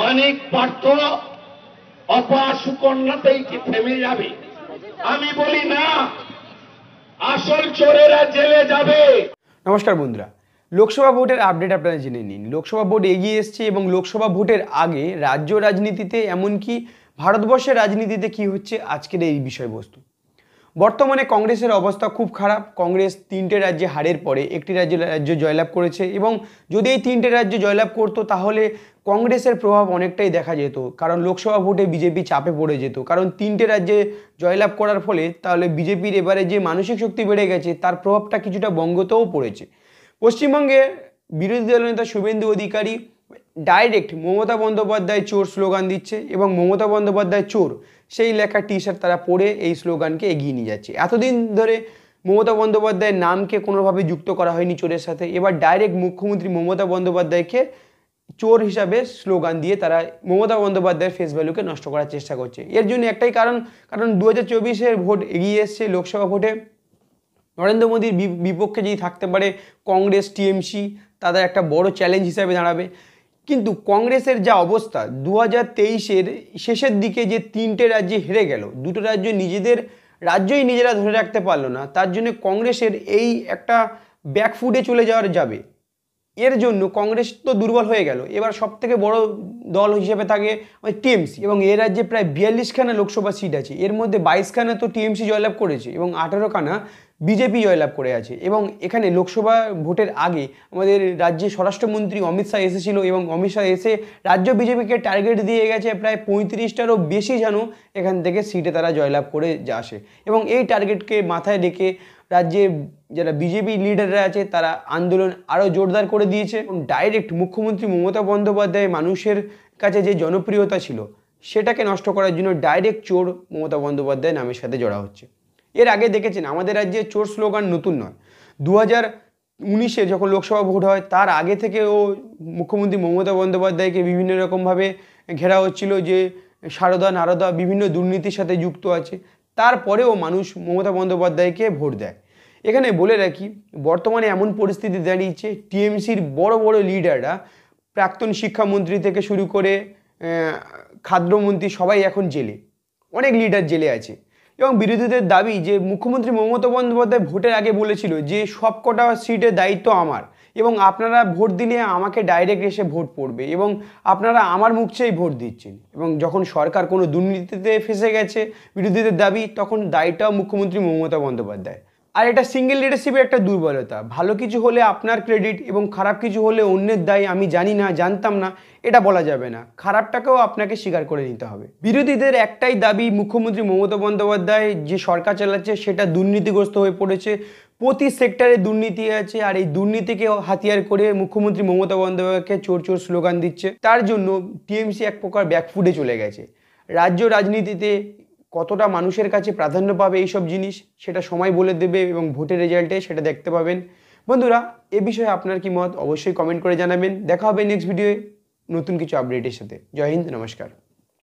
মানিক পার্থ অপা সুকন্যাতেই কি থেমে যাবে আমি বলি না আসল চোরেরা জেলে যাবে নমস্কার বন্ধুরা লোকসভা ভোটের আপডেট আপনারা জেনে নিন লোকসভা ভোট এগিয়ে এসছে এবং লোকসভা ভোটের আগে রাজ্য রাজনীতিতে এমনকি ভারতবর্ষের রাজনীতিতে কি হচ্ছে আজকের এই বিষয়বস্তু বর্তমানে কংগ্রেসের অবস্থা খুব খারাপ কংগ্রেস তিনটে রাজ্যে হারের পরে একটি রাজ্যে রাজ্য জয়লাভ করেছে এবং যদি এই তিনটে রাজ্য জয়লাভ করতো তাহলে কংগ্রেসের প্রভাব অনেকটাই দেখা যেত কারণ লোকসভা ভোটে বিজেপি চাপে পড়ে যেত কারণ তিনটে রাজ্যে জয়লাভ করার ফলে তাহলে বিজেপির এবারে যে মানসিক শক্তি বেড়ে গেছে তার প্রভাবটা কিছুটা বঙ্গতেও পড়েছে পশ্চিমবঙ্গে বিরোধী দলনেতা শুভেন্দু অধিকারী ডাইরেক্ট মমতা বন্দ্যোপাধ্যায় চোর স্লোগান দিচ্ছে এবং মমতা বন্দ্যোপাধ্যায় চোর সেই লেখা টি শার্ট তারা পরে এই স্লোগানকে এগিয়ে নিয়ে যাচ্ছে এতদিন ধরে মমতা বন্দ্যোপাধ্যায়ের নামকে কোনোভাবে যুক্ত করা হয়নি চোরের সাথে এবার ডাইরেক্ট মুখ্যমন্ত্রী মমতা বন্দ্যোপাধ্যায়কে চোর হিসাবে স্লোগান দিয়ে তারা মমতা বন্দ্যোপাধ্যায়ের ফেস ভ্যালুকে নষ্ট করার চেষ্টা করছে এর জন্য একটাই কারণ কারণ দু হাজার ভোট এগিয়ে এসছে লোকসভা ভোটে নরেন্দ্র মোদীর বিপক্ষে যদি থাকতে পারে কংগ্রেস টিএমসি তাদের একটা বড় চ্যালেঞ্জ হিসাবে দাঁড়াবে কিন্তু কংগ্রেসের যা অবস্থা দু হাজার তেইশের শেষের দিকে যে তিনটে রাজ্যে হেরে গেল দুটো রাজ্য নিজেদের রাজ্যই নিজেরা ধরে রাখতে পারলো না তার জন্য কংগ্রেসের এই একটা ব্যাকফুডে চলে যাওয়ার যাবে এর জন্য কংগ্রেস তো দুর্বল হয়ে গেল এবার সব থেকে বড় দল হিসেবে থাকে ওই টিএমসি এবং এ রাজ্যে প্রায় বিয়াল্লিশখানা লোকসভা সিট আছে এর মধ্যে বাইশখানা তো টিএমসি জয়লাভ করেছে এবং আঠারোখানা বিজেপি জয়লাভ করে আছে এবং এখানে লোকসভা ভোটের আগে আমাদের রাজ্যে স্বরাষ্ট্রমন্ত্রী অমিত শাহ এসেছিল এবং অমিত শাহ এসে রাজ্য বিজেপিকে টার্গেট দিয়ে গেছে প্রায় পঁয়ত্রিশটারও বেশি যেন এখান থেকে সিটে তারা জয়লাভ করে আসে এবং এই টার্গেটকে মাথায় রেখে রাজ্যে যারা বিজেপি লিডাররা আছে তারা আন্দোলন আরও জোরদার করে দিয়েছে এবং ডাইরেক্ট মুখ্যমন্ত্রী মমতা বন্দ্যোপাধ্যায় মানুষের কাছে যে জনপ্রিয়তা ছিল সেটাকে নষ্ট করার জন্য ডাইরেক্ট চোর মমতা বন্দ্যোপাধ্যায় নামের সাথে জড়া হচ্ছে এর আগে দেখেছেন আমাদের রাজ্যে চোর স্লোগান নতুন নয় দু হাজার উনিশে যখন লোকসভা ভোট হয় তার আগে থেকেও মুখ্যমন্ত্রী মমতা বন্দ্যোপাধ্যায়কে বিভিন্ন রকমভাবে ঘেরা হচ্ছিল যে সারদা নারদা বিভিন্ন দুর্নীতির সাথে যুক্ত আছে তারপরেও মানুষ মমতা বন্দ্যোপাধ্যায়কে ভোট দেয় এখানে বলে রাখি বর্তমানে এমন পরিস্থিতি দাঁড়িয়েছে টিএমসির বড় বড় লিডাররা প্রাক্তন শিক্ষামন্ত্রী থেকে শুরু করে খাদ্যমন্ত্রী সবাই এখন জেলে অনেক লিডার জেলে আছে এবং বিরোধীদের দাবি যে মুখ্যমন্ত্রী মমতা বন্দ্যোপাধ্যায় ভোটের আগে বলেছিল যে সব কটা সিটের দায়িত্ব আমার এবং আপনারা ভোট দিলে আমাকে ডাইরেক্ট এসে ভোট পড়বে এবং আপনারা আমার মুখ চেয়েই ভোট দিচ্ছেন এবং যখন সরকার কোনো দুর্নীতিতে ফেসে গেছে বিরোধীদের দাবি তখন দায়টাও মুখ্যমন্ত্রী মমতা বন্দ্যোপাধ্যায় আর এটা সিঙ্গেল লিডারশিপের একটা দুর্বলতা ভালো কিছু হলে আপনার ক্রেডিট এবং খারাপ কিছু হলে অন্যের দায় আমি জানি না জানতাম না এটা বলা যাবে না খারাপটাকেও আপনাকে স্বীকার করে নিতে হবে বিরোধীদের একটাই দাবি মুখ্যমন্ত্রী মমতা বন্দ্যোপাধ্যায় যে সরকার চালাচ্ছে সেটা দুর্নীতিগ্রস্ত হয়ে পড়েছে প্রতি সেক্টরে দুর্নীতি আছে আর এই দুর্নীতিকে হাতিয়ার করে মুখ্যমন্ত্রী মমতা বন্দ্যোপাধ্যায়কে চোর চোর স্লোগান দিচ্ছে তার জন্য টিএমসি এক প্রকার ব্যাকফুটে চলে গেছে রাজ্য রাজনীতিতে কতটা মানুষের কাছে প্রাধান্য পাবে এইসব জিনিস সেটা সময় বলে দেবে এবং ভোটের রেজাল্টে সেটা দেখতে পাবেন বন্ধুরা এ বিষয়ে আপনার কি মত অবশ্যই কমেন্ট করে জানাবেন দেখা হবে নেক্সট ভিডিওয়ে নতুন কিছু আপডেটের সাথে জয় হিন্দ নমস্কার